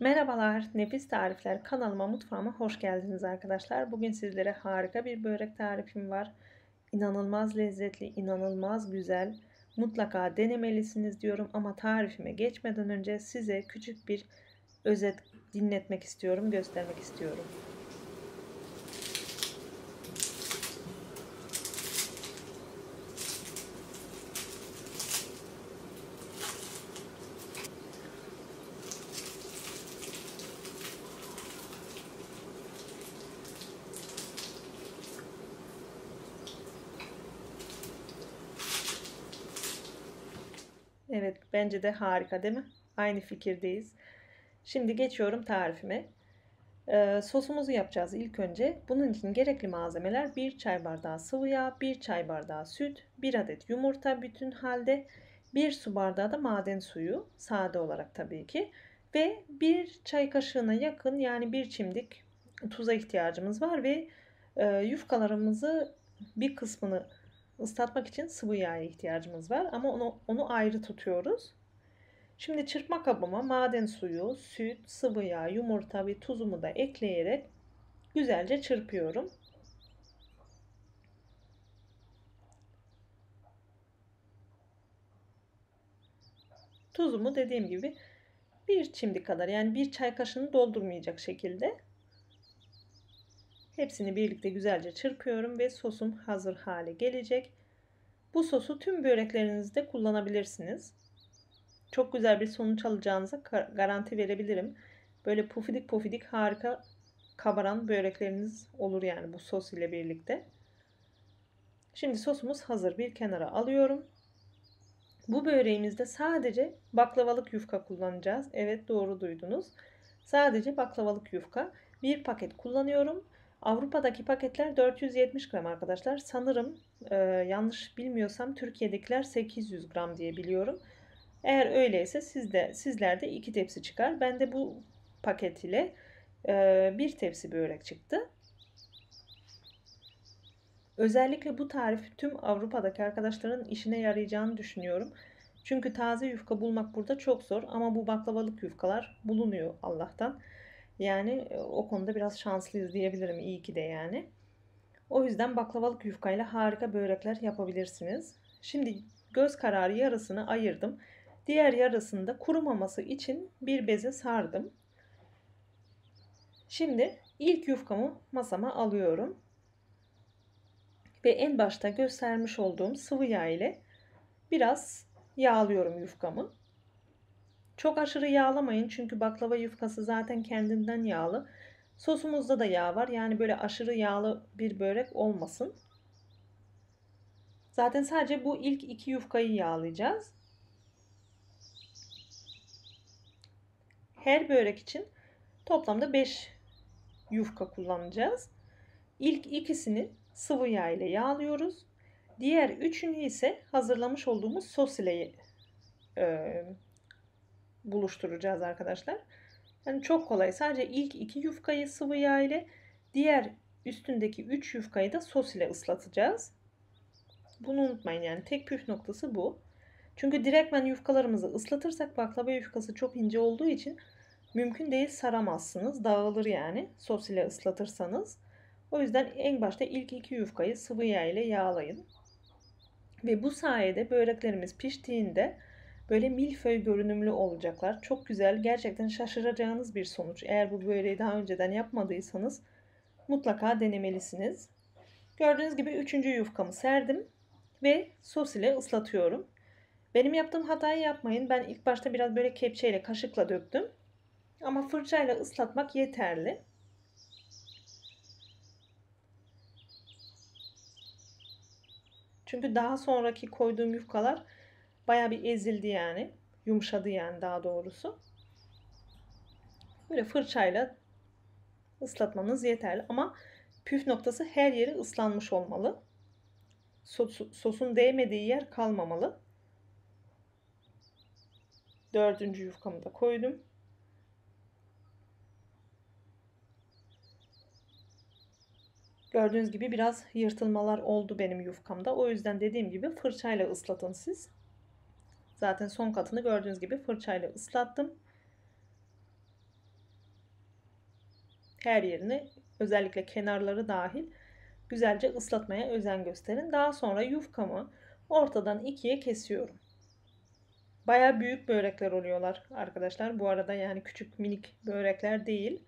Merhabalar, Nefis Tarifler kanalıma, mutfağıma hoş geldiniz arkadaşlar. Bugün sizlere harika bir börek tarifim var. İnanılmaz lezzetli, inanılmaz güzel. Mutlaka denemelisiniz diyorum ama tarifime geçmeden önce size küçük bir özet dinletmek istiyorum, göstermek istiyorum. Evet bence de harika değil mi? Aynı fikirdeyiz. Şimdi geçiyorum tarifime. Ee, sosumuzu yapacağız ilk önce. Bunun için gerekli malzemeler 1 çay bardağı sıvı yağ, 1 çay bardağı süt, 1 adet yumurta bütün halde, 1 su bardağı da maden suyu sade olarak tabii ki ve 1 çay kaşığına yakın yani 1 çimdik tuza ihtiyacımız var ve e, yufkalarımızı bir kısmını Islatmak için sıvı yağa ihtiyacımız var ama onu, onu ayrı tutuyoruz. Şimdi çırpma kabıma maden suyu, süt, sıvı yağ, yumurta ve tuzumu da ekleyerek güzelce çırpıyorum. Tuzumu dediğim gibi bir çimdik kadar yani bir çay kaşığını doldurmayacak şekilde Hepsini birlikte güzelce çırpıyorum ve sosum hazır hale gelecek. Bu sosu tüm böreklerinizde kullanabilirsiniz. Çok güzel bir sonuç alacağınıza garanti verebilirim. Böyle pufidik pufidik harika kabaran börekleriniz olur yani bu sos ile birlikte. Şimdi sosumuz hazır. Bir kenara alıyorum. Bu böreğimizde sadece baklavalık yufka kullanacağız. Evet doğru duydunuz. Sadece baklavalık yufka. Bir paket kullanıyorum. Avrupa'daki paketler 470 gram arkadaşlar. Sanırım e, yanlış bilmiyorsam Türkiye'dekiler 800 gram diye biliyorum. Eğer öyleyse sizde sizlerde iki tepsi çıkar. Ben de bu paket ile e, bir tepsi börek çıktı. Özellikle bu tarif tüm Avrupa'daki arkadaşların işine yarayacağını düşünüyorum. Çünkü taze yufka bulmak burada çok zor ama bu baklavalık yufkalar bulunuyor Allah'tan. Yani e, o konuda biraz şanslıyız diyebilirim. İyi ki de yani. O yüzden baklavalık yufkayla harika börekler yapabilirsiniz. Şimdi göz kararı yarısını ayırdım. Diğer yarısını da kurumaması için bir beze sardım. Şimdi ilk yufkamı masama alıyorum. Ve en başta göstermiş olduğum sıvı yağ ile biraz yağlıyorum yufkamı. Çok aşırı yağlamayın çünkü baklava yufkası zaten kendinden yağlı. Sosumuzda da yağ var. Yani böyle aşırı yağlı bir börek olmasın. Zaten sadece bu ilk iki yufkayı yağlayacağız. Her börek için toplamda 5 yufka kullanacağız. İlk ikisini sıvı yağ ile yağlıyoruz. Diğer üçünü ise hazırlamış olduğumuz sos ile e, buluşturacağız arkadaşlar. Yani çok kolay. Sadece ilk iki yufkayı sıvı yağ ile diğer üstündeki üç yufkayı da sos ile ıslatacağız. Bunu unutmayın yani tek püf noktası bu. Çünkü direktmen yufkalarımızı ıslatırsak baklava yufkası çok ince olduğu için mümkün değil saramazsınız. Dağılır yani sos ile ıslatırsanız. O yüzden en başta ilk iki yufkayı sıvı yağ ile yağlayın. Ve bu sayede böreklerimiz piştiğinde Böyle milföy görünümlü olacaklar. Çok güzel. Gerçekten şaşıracağınız bir sonuç. Eğer bu böreği daha önceden yapmadıysanız mutlaka denemelisiniz. Gördüğünüz gibi üçüncü yufkamı serdim ve sos ile ıslatıyorum. Benim yaptığım hatayı yapmayın. Ben ilk başta biraz böyle kepçeyle, kaşıkla döktüm. Ama fırçayla ıslatmak yeterli. Çünkü daha sonraki koyduğum yufkalar Baya bir ezildi yani. Yumuşadı yani daha doğrusu. Böyle fırçayla ıslatmanız yeterli. Ama püf noktası her yeri ıslanmış olmalı. Sosun değmediği yer kalmamalı. Dördüncü yufkamı da koydum. Gördüğünüz gibi biraz yırtılmalar oldu benim yufkamda. O yüzden dediğim gibi fırçayla ıslatın siz. Zaten son katını gördüğünüz gibi fırçayla ıslattım. Her yerini özellikle kenarları dahil güzelce ıslatmaya özen gösterin. Daha sonra yufkamı ortadan ikiye kesiyorum. Baya büyük börekler oluyorlar arkadaşlar. Bu arada yani küçük minik börekler değil.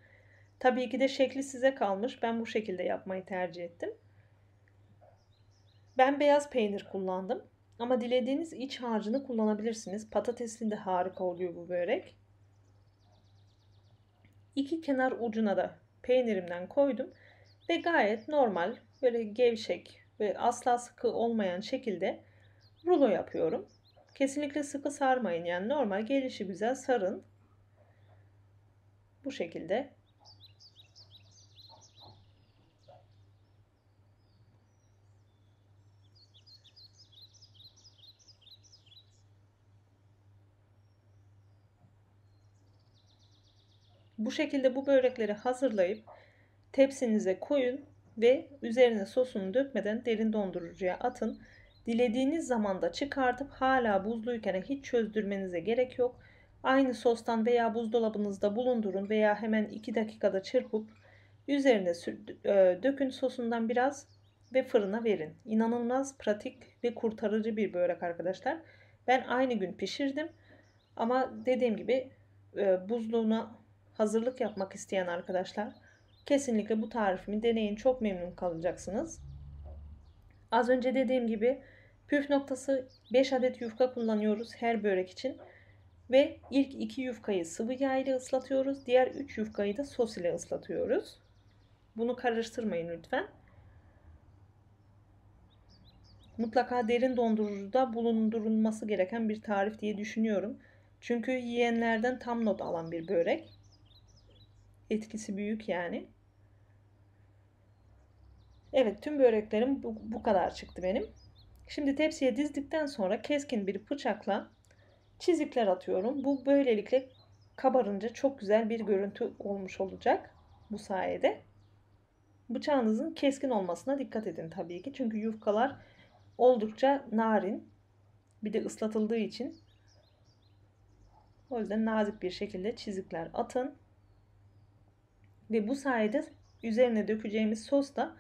Tabii ki de şekli size kalmış. Ben bu şekilde yapmayı tercih ettim. Ben beyaz peynir kullandım. Ama dilediğiniz iç harcını kullanabilirsiniz. Patatesli de harika oluyor bu börek. İki kenar ucuna da peynirimden koydum. Ve gayet normal böyle gevşek ve asla sıkı olmayan şekilde rulo yapıyorum. Kesinlikle sıkı sarmayın yani normal gelişi güzel sarın. Bu şekilde Bu şekilde bu börekleri hazırlayıp tepsinize koyun ve üzerine sosunu dökmeden derin dondurucuya atın. Dilediğiniz zamanda çıkartıp hala buzluyken hiç çözdürmenize gerek yok. Aynı sostan veya buzdolabınızda bulundurun veya hemen 2 dakikada çırpıp üzerine e, dökün sosundan biraz ve fırına verin. İnanılmaz pratik ve kurtarıcı bir börek arkadaşlar. Ben aynı gün pişirdim ama dediğim gibi e, buzluğuna hazırlık yapmak isteyen arkadaşlar kesinlikle bu tarifimi deneyin. Çok memnun kalacaksınız. Az önce dediğim gibi püf noktası 5 adet yufka kullanıyoruz her börek için. Ve ilk 2 yufkayı sıvı yağ ile ıslatıyoruz. Diğer 3 yufkayı da sos ile ıslatıyoruz. Bunu karıştırmayın lütfen. Mutlaka derin dondurucuda bulundurulması gereken bir tarif diye düşünüyorum. Çünkü yiyenlerden tam not alan bir börek etkisi büyük yani. Evet tüm böreklerim bu, bu kadar çıktı benim. Şimdi tepsiye dizdikten sonra keskin bir bıçakla çizikler atıyorum. Bu böylelikle kabarınca çok güzel bir görüntü olmuş olacak bu sayede. Bıçağınızın keskin olmasına dikkat edin tabii ki. Çünkü yufkalar oldukça narin. Bir de ıslatıldığı için. O yüzden nazik bir şekilde çizikler atın. Ve bu sayede üzerine dökeceğimiz sos da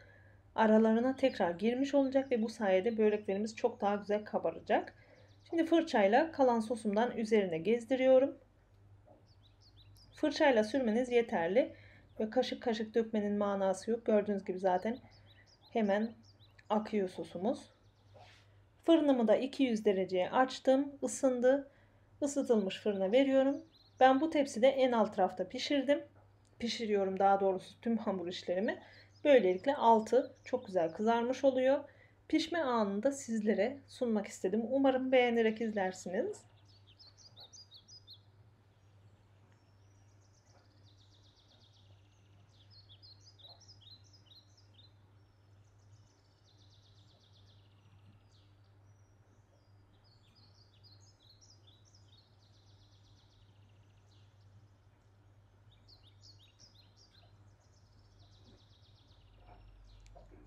aralarına tekrar girmiş olacak ve bu sayede böreklerimiz çok daha güzel kabaracak. Şimdi fırçayla kalan sosumdan üzerine gezdiriyorum. Fırçayla sürmeniz yeterli. Ve kaşık kaşık dökmenin manası yok. Gördüğünüz gibi zaten hemen akıyor sosumuz. Fırınımı da 200 dereceye açtım. Isındı. Isıtılmış fırına veriyorum. Ben bu tepside en alt tarafta pişirdim pişiriyorum daha doğrusu tüm hamur işlerimi. Böylelikle altı çok güzel kızarmış oluyor. Pişme anında sizlere sunmak istedim. Umarım beğenerek izlersiniz.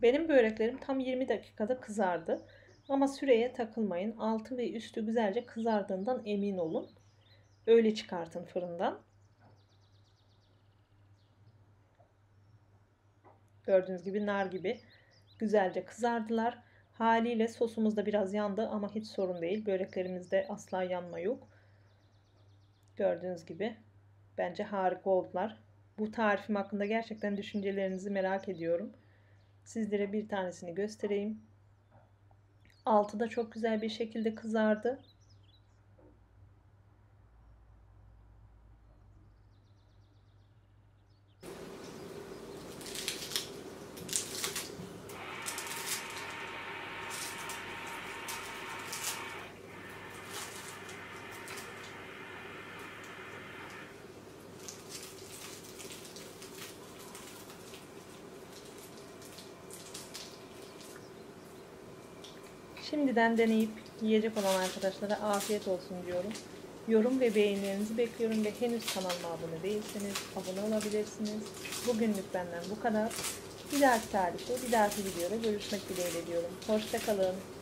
Benim böreklerim tam 20 dakikada kızardı. Ama süreye takılmayın. Altı ve üstü güzelce kızardığından emin olun. Öyle çıkartın fırından. Gördüğünüz gibi nar gibi güzelce kızardılar. Haliyle sosumuz da biraz yandı ama hiç sorun değil. Böreklerimizde asla yanma yok. Gördüğünüz gibi bence harika oldular. Bu tarifim hakkında gerçekten düşüncelerinizi merak ediyorum. Sizlere bir tanesini göstereyim. Altı da çok güzel bir şekilde kızardı. Şimdiden deneyip yiyecek olan arkadaşlara afiyet olsun diyorum. Yorum ve beğenilerinizi bekliyorum ve henüz kanalıma abone değilseniz abone olabilirsiniz. Bugünlük benden bu kadar. Bir dahaki tarihte, bir dahaki videoda görüşmek dileğiyle diyorum. Hoşçakalın.